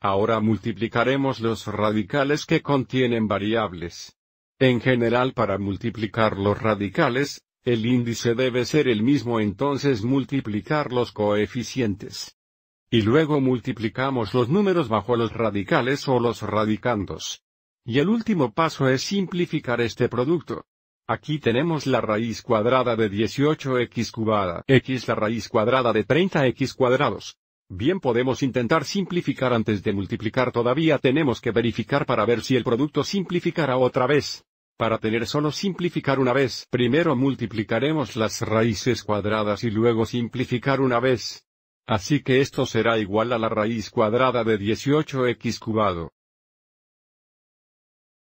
Ahora multiplicaremos los radicales que contienen variables. En general para multiplicar los radicales, el índice debe ser el mismo entonces multiplicar los coeficientes. Y luego multiplicamos los números bajo los radicales o los radicandos. Y el último paso es simplificar este producto. Aquí tenemos la raíz cuadrada de 18x cubada, x la raíz cuadrada de 30x cuadrados, Bien podemos intentar simplificar antes de multiplicar todavía tenemos que verificar para ver si el producto simplificará otra vez. Para tener solo simplificar una vez, primero multiplicaremos las raíces cuadradas y luego simplificar una vez. Así que esto será igual a la raíz cuadrada de 18x cubado.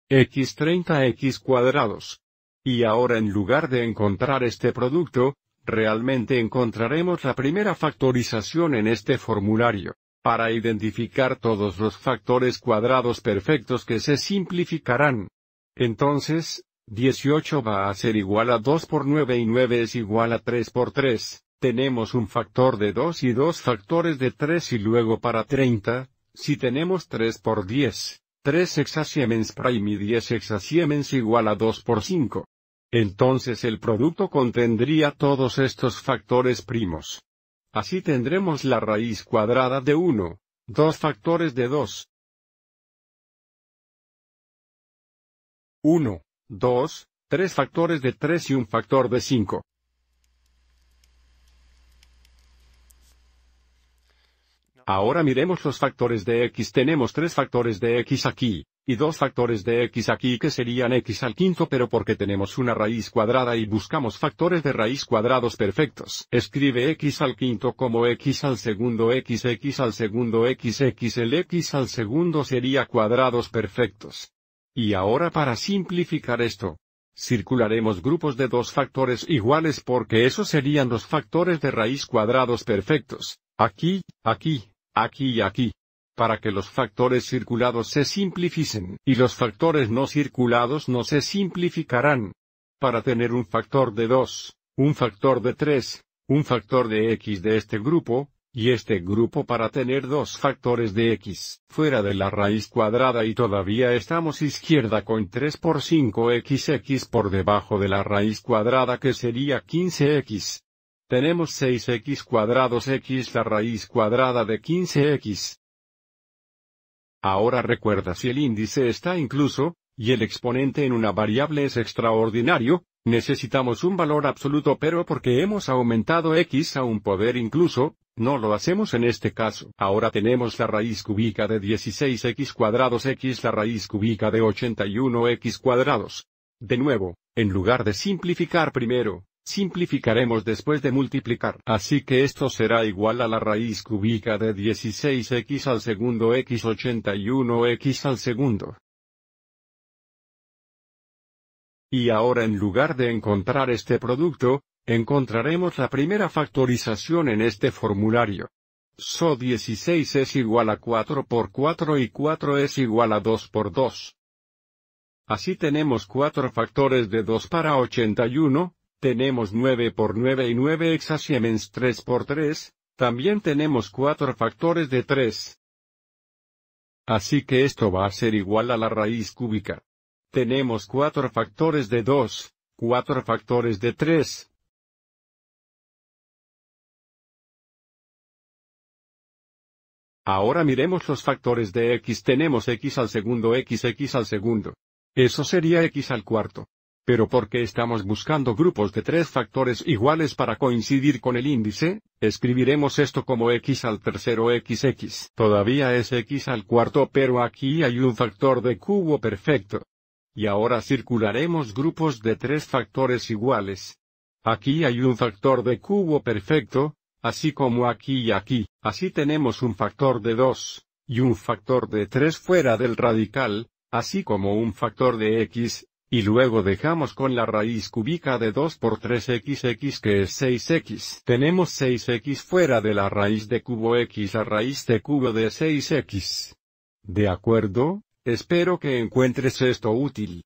x 30x cuadrados. Y ahora en lugar de encontrar este producto, realmente encontraremos la primera factorización en este formulario. Para identificar todos los factores cuadrados perfectos que se simplificarán. Entonces, 18 va a ser igual a 2 por 9 y 9 es igual a 3 por 3. Tenemos un factor de 2 y dos factores de 3 y luego para 30, si tenemos 3 por 10, 3 hexasiemens prime y 10 hexasiemens igual a 2 por 5. Entonces el producto contendría todos estos factores primos. Así tendremos la raíz cuadrada de 1, 2 factores de 2. 1, 2, 3 factores de 3 y un factor de 5. Ahora miremos los factores de x. Tenemos tres factores de x aquí, y dos factores de x aquí que serían x al quinto pero porque tenemos una raíz cuadrada y buscamos factores de raíz cuadrados perfectos. Escribe x al quinto como x al segundo x x al segundo x x el x al segundo sería cuadrados perfectos. Y ahora para simplificar esto, circularemos grupos de dos factores iguales porque esos serían los factores de raíz cuadrados perfectos. Aquí, aquí, aquí y aquí, para que los factores circulados se simplificen y los factores no circulados no se simplificarán. Para tener un factor de 2, un factor de 3, un factor de x de este grupo, y este grupo para tener dos factores de x fuera de la raíz cuadrada y todavía estamos izquierda con 3 por 5xx por debajo de la raíz cuadrada que sería 15x. Tenemos 6x cuadrados x la raíz cuadrada de 15x. Ahora recuerda si el índice está incluso, y el exponente en una variable es extraordinario, necesitamos un valor absoluto pero porque hemos aumentado x a un poder incluso, no lo hacemos en este caso. Ahora tenemos la raíz cúbica de 16x cuadrados x la raíz cúbica de 81x cuadrados. De nuevo, en lugar de simplificar primero, simplificaremos después de multiplicar. Así que esto será igual a la raíz cúbica de 16x al segundo x 81x al segundo. Y ahora en lugar de encontrar este producto, encontraremos la primera factorización en este formulario. So 16 es igual a 4 por 4 y 4 es igual a 2 por 2. Así tenemos 4 factores de 2 para 81, tenemos 9 por 9 y 9 hexasiemens 3 por 3, también tenemos 4 factores de 3. Así que esto va a ser igual a la raíz cúbica. Tenemos 4 factores de 2, 4 factores de 3. Ahora miremos los factores de x. Tenemos x al segundo, x, x al segundo. Eso sería x al cuarto. Pero porque estamos buscando grupos de tres factores iguales para coincidir con el índice? Escribiremos esto como x al tercero xx. Todavía es x al cuarto pero aquí hay un factor de cubo perfecto. Y ahora circularemos grupos de tres factores iguales. Aquí hay un factor de cubo perfecto, así como aquí y aquí. Así tenemos un factor de 2, y un factor de 3 fuera del radical, así como un factor de x, y luego dejamos con la raíz cúbica de 2 por 3xx que es 6x. Tenemos 6x fuera de la raíz de cubo x a raíz de cubo de 6x. ¿De acuerdo? Espero que encuentres esto útil.